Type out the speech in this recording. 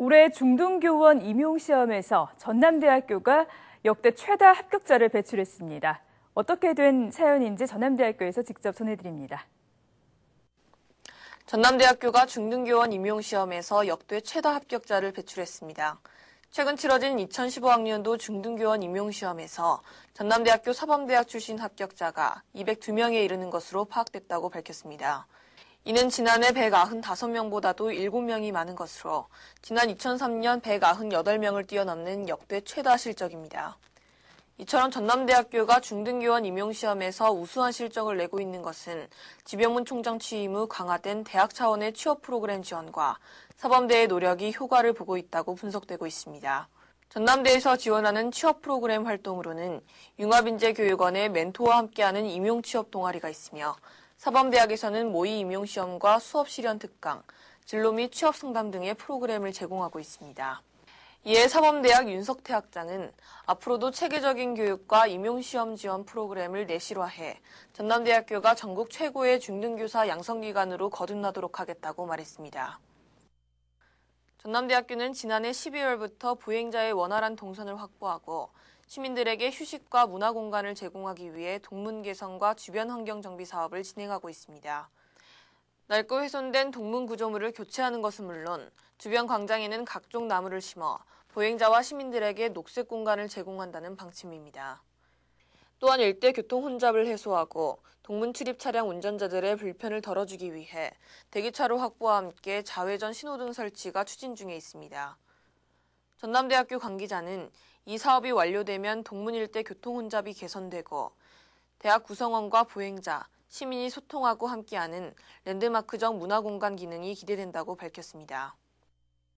올해 중등교원 임용시험에서 전남대학교가 역대 최다 합격자를 배출했습니다. 어떻게 된 사연인지 전남대학교에서 직접 전해드립니다. 전남대학교가 중등교원 임용시험에서 역대 최다 합격자를 배출했습니다. 최근 치러진 2015학년도 중등교원 임용시험에서 전남대학교 사범대학 출신 합격자가 202명에 이르는 것으로 파악됐다고 밝혔습니다. 이는 지난해 195명보다도 7명이 많은 것으로 지난 2003년 198명을 뛰어넘는 역대 최다 실적입니다. 이처럼 전남대학교가 중등교원 임용시험에서 우수한 실적을 내고 있는 것은 지병문 총장 취임 후 강화된 대학 차원의 취업 프로그램 지원과 사범대의 노력이 효과를 보고 있다고 분석되고 있습니다. 전남대에서 지원하는 취업 프로그램 활동으로는 융합인재교육원의 멘토와 함께하는 임용 취업 동아리가 있으며 사범대학에서는 모의 임용시험과 수업 실현 특강, 진로 및 취업 상담 등의 프로그램을 제공하고 있습니다. 이에 사범대학 윤석태 학장은 앞으로도 체계적인 교육과 임용시험 지원 프로그램을 내실화해 전남대학교가 전국 최고의 중등교사 양성기관으로 거듭나도록 하겠다고 말했습니다. 전남대학교는 지난해 12월부터 보행자의 원활한 동선을 확보하고 시민들에게 휴식과 문화 공간을 제공하기 위해 동문 개선과 주변 환경 정비 사업을 진행하고 있습니다. 낡고 훼손된 동문 구조물을 교체하는 것은 물론 주변 광장에는 각종 나무를 심어 보행자와 시민들에게 녹색 공간을 제공한다는 방침입니다. 또한 일대 교통 혼잡을 해소하고 동문 출입 차량 운전자들의 불편을 덜어주기 위해 대기차로 확보와 함께 자회전 신호등 설치가 추진 중에 있습니다. 전남대학교 관계자는 이 사업이 완료되면 동문 일대 교통 혼잡이 개선되고 대학 구성원과 보행자, 시민이 소통하고 함께하는 랜드마크적 문화공간 기능이 기대된다고 밝혔습니다.